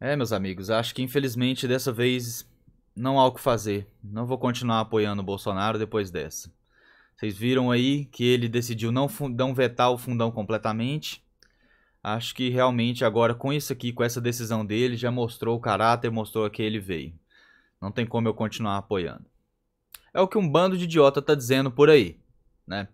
É, meus amigos, acho que infelizmente dessa vez não há o que fazer. Não vou continuar apoiando o Bolsonaro depois dessa. Vocês viram aí que ele decidiu não, não vetar o fundão completamente. Acho que realmente agora com isso aqui, com essa decisão dele, já mostrou o caráter, mostrou a que ele veio. Não tem como eu continuar apoiando. É o que um bando de idiota tá dizendo por aí, né?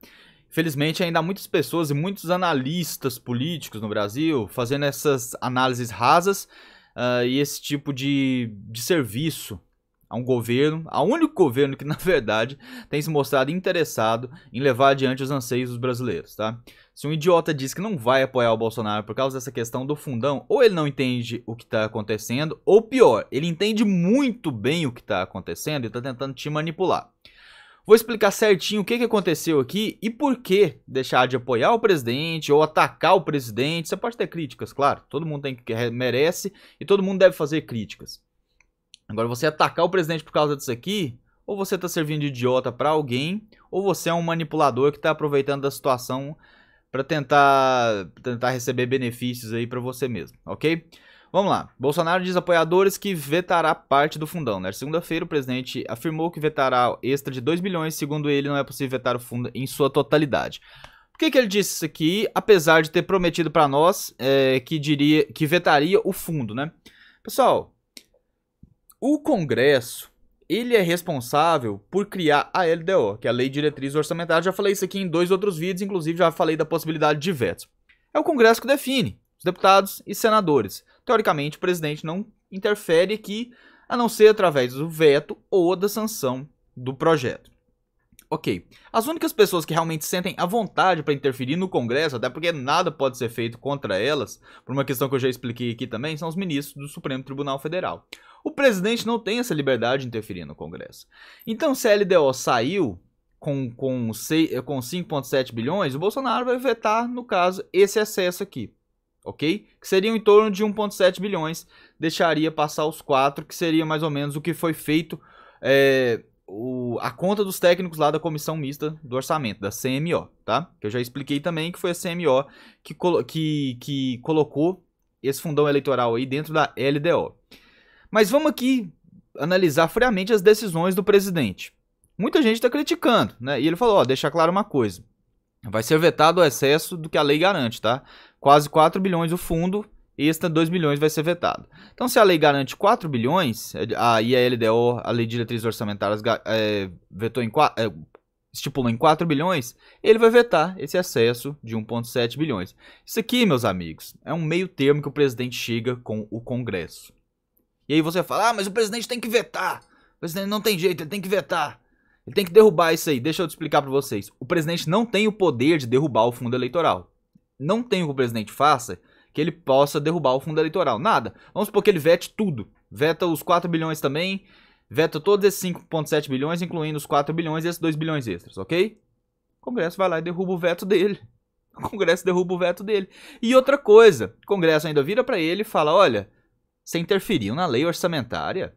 Infelizmente ainda há muitas pessoas e muitos analistas políticos no Brasil fazendo essas análises rasas uh, e esse tipo de, de serviço a um governo, a único governo que, na verdade, tem se mostrado interessado em levar adiante os anseios dos brasileiros, tá? Se um idiota diz que não vai apoiar o Bolsonaro por causa dessa questão do fundão, ou ele não entende o que está acontecendo, ou pior, ele entende muito bem o que está acontecendo e está tentando te manipular. Vou explicar certinho o que, que aconteceu aqui e por que deixar de apoiar o presidente ou atacar o presidente. Você pode ter críticas, claro. Todo mundo tem que merece e todo mundo deve fazer críticas. Agora, você atacar o presidente por causa disso aqui, ou você está servindo de idiota para alguém, ou você é um manipulador que está aproveitando a situação para tentar tentar receber benefícios aí para você mesmo, ok? Vamos lá. Bolsonaro diz apoiadores que vetará parte do fundão. Na né? segunda-feira, o presidente afirmou que vetará extra de 2 milhões. Segundo ele, não é possível vetar o fundo em sua totalidade. Por que, que ele disse isso aqui, apesar de ter prometido para nós é, que diria que vetaria o fundo, né? Pessoal, o Congresso ele é responsável por criar a LDO, que é a Lei Diretriz Orçamentária. Já falei isso aqui em dois outros vídeos, inclusive já falei da possibilidade de vetos. É o Congresso que define, os deputados e senadores teoricamente, o presidente não interfere aqui, a não ser através do veto ou da sanção do projeto. Ok. As únicas pessoas que realmente sentem a vontade para interferir no Congresso, até porque nada pode ser feito contra elas, por uma questão que eu já expliquei aqui também, são os ministros do Supremo Tribunal Federal. O presidente não tem essa liberdade de interferir no Congresso. Então, se a LDO saiu com, com, com 5,7 bilhões, o Bolsonaro vai vetar, no caso, esse excesso aqui ok? Que seriam em torno de 1,7 bilhões, deixaria passar os 4, que seria mais ou menos o que foi feito é, o, a conta dos técnicos lá da comissão mista do orçamento, da CMO, tá? Que eu já expliquei também que foi a CMO que, colo que, que colocou esse fundão eleitoral aí dentro da LDO. Mas vamos aqui analisar friamente as decisões do presidente. Muita gente está criticando, né? E ele falou, ó, deixar claro uma coisa. Vai ser vetado o excesso do que a lei garante, tá? quase 4 bilhões o fundo, extra 2 bilhões vai ser vetado. Então, se a lei garante 4 bilhões, aí a LDO, a Lei de Diretrizes Orçamentárias, é, vetou em 4, é, estipulou em 4 bilhões, ele vai vetar esse excesso de 1,7 bilhões. Isso aqui, meus amigos, é um meio termo que o presidente chega com o Congresso. E aí você fala, ah, mas o presidente tem que vetar. O presidente não tem jeito, ele tem que vetar. Ele tem que derrubar isso aí. Deixa eu te explicar para vocês. O presidente não tem o poder de derrubar o fundo eleitoral não tem o que o presidente faça que ele possa derrubar o fundo eleitoral. Nada. Vamos supor que ele vete tudo. Veta os 4 bilhões também, veta todos esses 5,7 bilhões, incluindo os 4 bilhões e esses 2 bilhões extras, ok? O Congresso vai lá e derruba o veto dele. O Congresso derruba o veto dele. E outra coisa, o Congresso ainda vira para ele e fala: olha, você interferiu na lei orçamentária.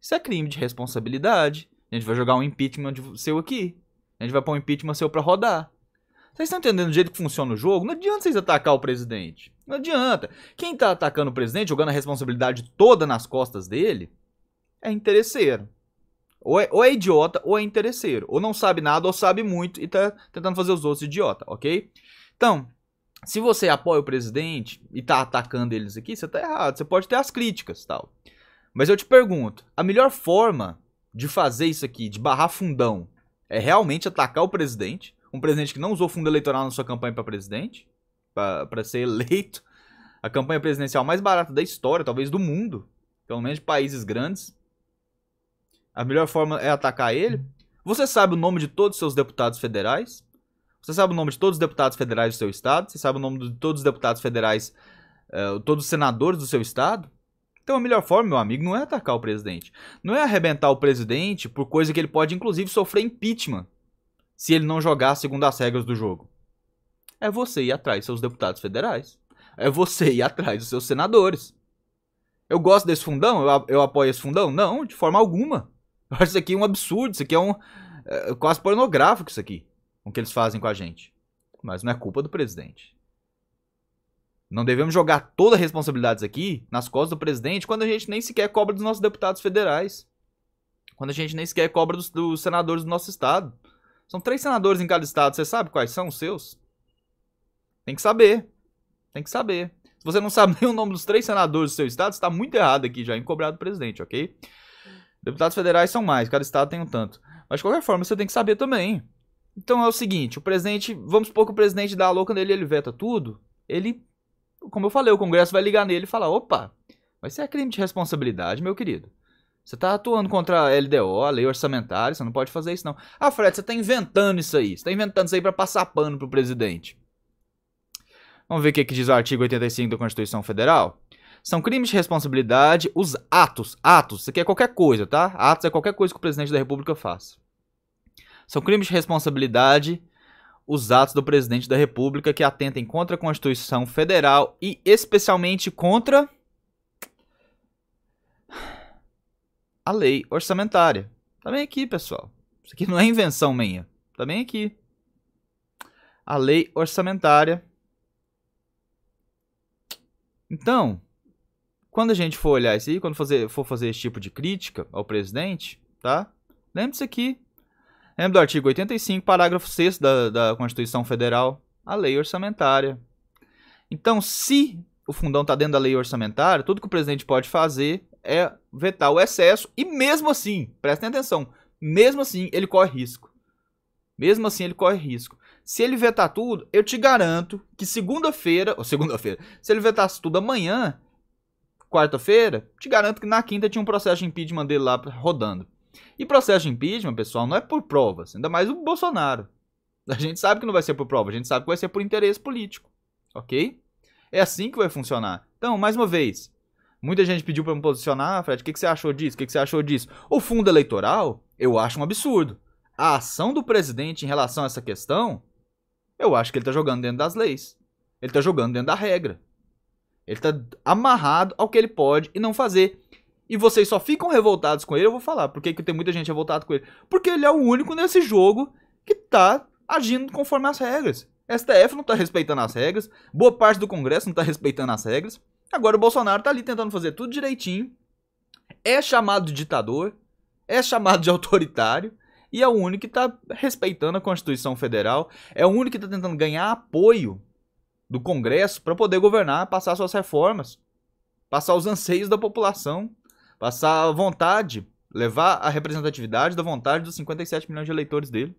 Isso é crime de responsabilidade. A gente vai jogar um impeachment seu aqui. A gente vai pôr um impeachment seu para rodar. Vocês estão entendendo o jeito que funciona o jogo? Não adianta vocês atacar o presidente. Não adianta. Quem está atacando o presidente, jogando a responsabilidade toda nas costas dele, é interesseiro. Ou é, ou é, idiota ou é interesseiro. Ou não sabe nada ou sabe muito e está tentando fazer os outros idiota, ok? Então, se você apoia o presidente e está atacando eles aqui, você está errado. Você pode ter as críticas tal. Mas eu te pergunto, a melhor forma de fazer isso aqui, de barrar fundão, é realmente atacar o presidente? um presidente que não usou fundo eleitoral na sua campanha para presidente, para ser eleito. A campanha presidencial mais barata da história, talvez do mundo, pelo menos de países grandes. A melhor forma é atacar ele. Você sabe o nome de todos os seus deputados federais. Você sabe o nome de todos os deputados federais do seu estado. Você sabe o nome de todos os deputados federais, uh, todos os senadores do seu estado. Então a melhor forma, meu amigo, não é atacar o presidente. Não é arrebentar o presidente por coisa que ele pode, inclusive, sofrer impeachment se ele não jogar segundo as regras do jogo? É você ir atrás dos seus deputados federais. É você ir atrás dos seus senadores. Eu gosto desse fundão? Eu, eu apoio esse fundão? Não, de forma alguma. Eu acho isso aqui um absurdo. Isso aqui é um. É, quase pornográfico, isso aqui. O que eles fazem com a gente. Mas não é culpa do presidente. Não devemos jogar toda a responsabilidade aqui nas costas do presidente quando a gente nem sequer cobra dos nossos deputados federais. Quando a gente nem sequer cobra dos, dos senadores do nosso estado. São três senadores em cada estado. Você sabe quais são os seus? Tem que saber. Tem que saber. Se você não sabe nem o nome dos três senadores do seu estado, está muito errado aqui já, em cobrar do presidente, ok? Deputados federais são mais, cada estado tem um tanto. Mas de qualquer forma, você tem que saber também. Então é o seguinte, o presidente, vamos supor que o presidente dá a louca nele, ele veta tudo, ele, como eu falei, o Congresso vai ligar nele e falar, opa, mas isso é crime de responsabilidade, meu querido. Você tá atuando contra a LDO, a lei orçamentária, você não pode fazer isso não. Ah, Fred, você tá inventando isso aí. Você tá inventando isso aí para passar pano pro presidente. Vamos ver o que, é que diz o artigo 85 da Constituição Federal. São crimes de responsabilidade os atos. Atos, isso aqui é qualquer coisa, tá? Atos é qualquer coisa que o presidente da República faça. São crimes de responsabilidade os atos do presidente da República que atentem contra a Constituição Federal e especialmente contra a lei orçamentária. Está bem aqui, pessoal. Isso aqui não é invenção minha. Está bem aqui. A lei orçamentária. Então, quando a gente for olhar isso aí, quando fazer, for fazer esse tipo de crítica ao presidente, tá? Lembre-se aqui. Lembra do artigo 85, parágrafo 6 da, da Constituição Federal, a lei orçamentária. Então, se o fundão está dentro da lei orçamentária, tudo que o presidente pode fazer é vetar o excesso e mesmo assim, prestem atenção, mesmo assim ele corre risco. Mesmo assim ele corre risco. Se ele vetar tudo, eu te garanto que segunda-feira, ou segunda-feira, se ele vetasse tudo amanhã, quarta-feira, te garanto que na quinta tinha um processo de impeachment dele lá rodando. E processo de impeachment, pessoal, não é por provas, ainda mais o Bolsonaro. A gente sabe que não vai ser por prova, a gente sabe que vai ser por interesse político, ok? É assim que vai funcionar. Então, mais uma vez, Muita gente pediu para me posicionar, Fred, o que, que você achou disso? O que, que você achou disso? O fundo eleitoral, eu acho um absurdo. A ação do presidente em relação a essa questão, eu acho que ele tá jogando dentro das leis. Ele tá jogando dentro da regra. Ele tá amarrado ao que ele pode e não fazer. E vocês só ficam revoltados com ele, eu vou falar. Por que, que tem muita gente revoltada com ele? Porque ele é o único nesse jogo que tá agindo conforme as regras. STF não tá respeitando as regras, boa parte do Congresso não tá respeitando as regras. Agora o Bolsonaro tá ali tentando fazer tudo direitinho. É chamado de ditador, é chamado de autoritário e é o único que tá respeitando a Constituição Federal, é o único que tá tentando ganhar apoio do Congresso para poder governar, passar suas reformas, passar os anseios da população, passar a vontade, levar a representatividade da vontade dos 57 milhões de eleitores dele.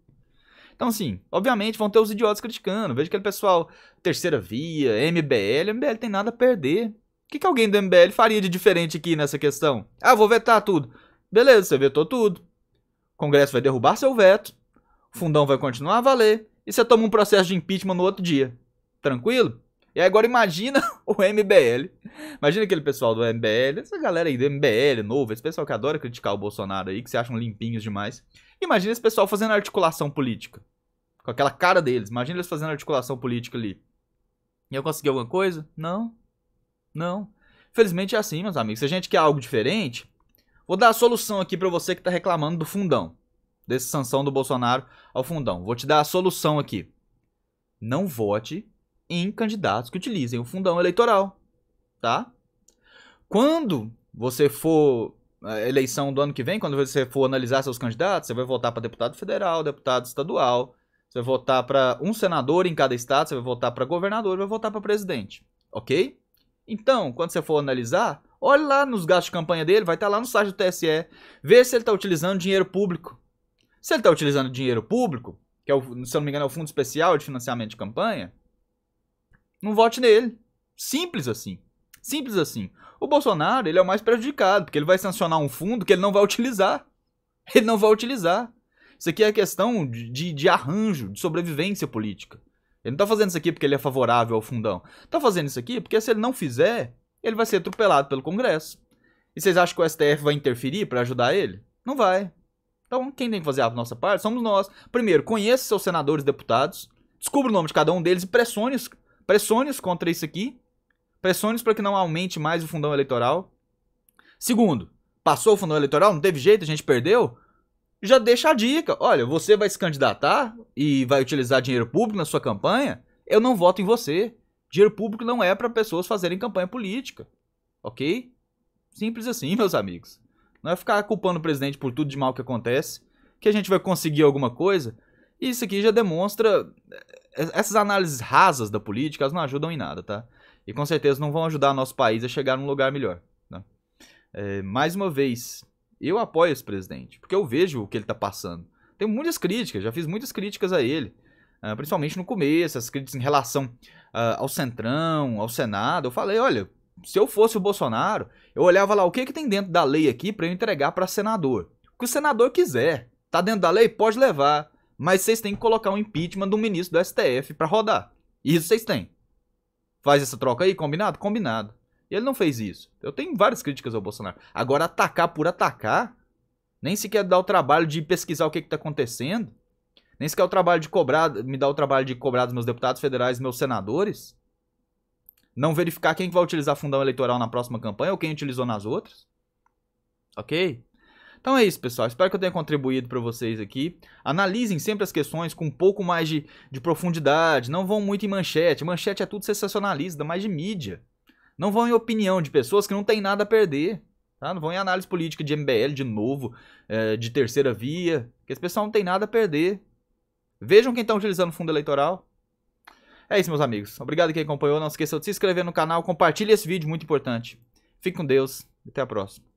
Então, assim, obviamente vão ter os idiotas criticando. Veja aquele pessoal, terceira via, MBL. MBL tem nada a perder. O que, que alguém do MBL faria de diferente aqui nessa questão? Ah, vou vetar tudo. Beleza, você vetou tudo. O Congresso vai derrubar seu veto. O fundão vai continuar a valer. E você toma um processo de impeachment no outro dia. Tranquilo? E agora imagina o MBL. Imagina aquele pessoal do MBL, essa galera aí do MBL novo, esse pessoal que adora criticar o Bolsonaro aí, que se acham limpinhos demais. Imagina esse pessoal fazendo articulação política. Com aquela cara deles. Imagina eles fazendo articulação política ali. E eu consegui alguma coisa? Não. Não. Felizmente é assim, meus amigos. Se a gente quer algo diferente, vou dar a solução aqui para você que tá reclamando do fundão. Desse sanção do Bolsonaro ao fundão. Vou te dar a solução aqui. Não vote em candidatos que utilizem o fundão eleitoral, tá? Quando você for eleição do ano que vem, quando você for analisar seus candidatos, você vai votar para deputado federal, deputado estadual, você vai votar para um senador em cada estado, você vai votar para governador, vai votar para presidente, ok? Então, quando você for analisar, olhe lá nos gastos de campanha dele, vai estar tá lá no site do TSE, vê se ele está utilizando dinheiro público. Se ele está utilizando dinheiro público, que é o, se eu não me engano é o Fundo Especial de Financiamento de Campanha, não vote nele. Simples assim. Simples assim. O Bolsonaro, ele é o mais prejudicado, porque ele vai sancionar um fundo que ele não vai utilizar. Ele não vai utilizar. Isso aqui é questão de, de, de arranjo, de sobrevivência política. Ele não tá fazendo isso aqui porque ele é favorável ao fundão. Tá fazendo isso aqui porque se ele não fizer, ele vai ser atropelado pelo Congresso. E vocês acham que o STF vai interferir para ajudar ele? Não vai. Então, quem tem que fazer a nossa parte somos nós. Primeiro, conheça seus senadores e deputados, descubra o nome de cada um deles e pressione-os pressione contra isso aqui Pressione para que não aumente mais o fundão eleitoral. Segundo, passou o fundão eleitoral, não teve jeito, a gente perdeu? Já deixa a dica. Olha, você vai se candidatar e vai utilizar dinheiro público na sua campanha? Eu não voto em você. Dinheiro público não é para pessoas fazerem campanha política. Ok? Simples assim, meus amigos. Não é ficar culpando o presidente por tudo de mal que acontece, que a gente vai conseguir alguma coisa. Isso aqui já demonstra. Eh, essas análises rasas da política, elas não ajudam em nada, tá? E com certeza não vão ajudar nosso país a chegar num lugar melhor. Né? É, mais uma vez, eu apoio esse presidente, porque eu vejo o que ele está passando. Tenho muitas críticas, já fiz muitas críticas a ele. Uh, principalmente no começo, as críticas em relação uh, ao Centrão, ao Senado. Eu falei, olha, se eu fosse o Bolsonaro, eu olhava lá o que, que tem dentro da lei aqui para eu entregar para senador. O que o senador quiser. Tá dentro da lei? Pode levar. Mas vocês têm que colocar um impeachment do ministro do STF para rodar. Isso vocês têm. Faz essa troca aí, combinado? Combinado. E ele não fez isso. Eu tenho várias críticas ao Bolsonaro. Agora, atacar por atacar, nem sequer dá o trabalho de pesquisar o que está acontecendo, nem sequer o trabalho de cobrar, me dá o trabalho de cobrar dos meus deputados federais, meus senadores, não verificar quem vai utilizar fundão eleitoral na próxima campanha ou quem utilizou nas outras. Ok? Então é isso, pessoal. Espero que eu tenha contribuído para vocês aqui. Analisem sempre as questões com um pouco mais de, de profundidade. Não vão muito em manchete. Manchete é tudo sensacionalista, mais de mídia. Não vão em opinião de pessoas que não têm nada a perder. Tá? Não vão em análise política de MBL de novo, é, de terceira via. Porque esse pessoal não tem nada a perder. Vejam quem está utilizando o fundo eleitoral. É isso, meus amigos. Obrigado quem acompanhou. Não esqueça de se inscrever no canal, compartilhe esse vídeo, muito importante. Fique com Deus e até a próxima.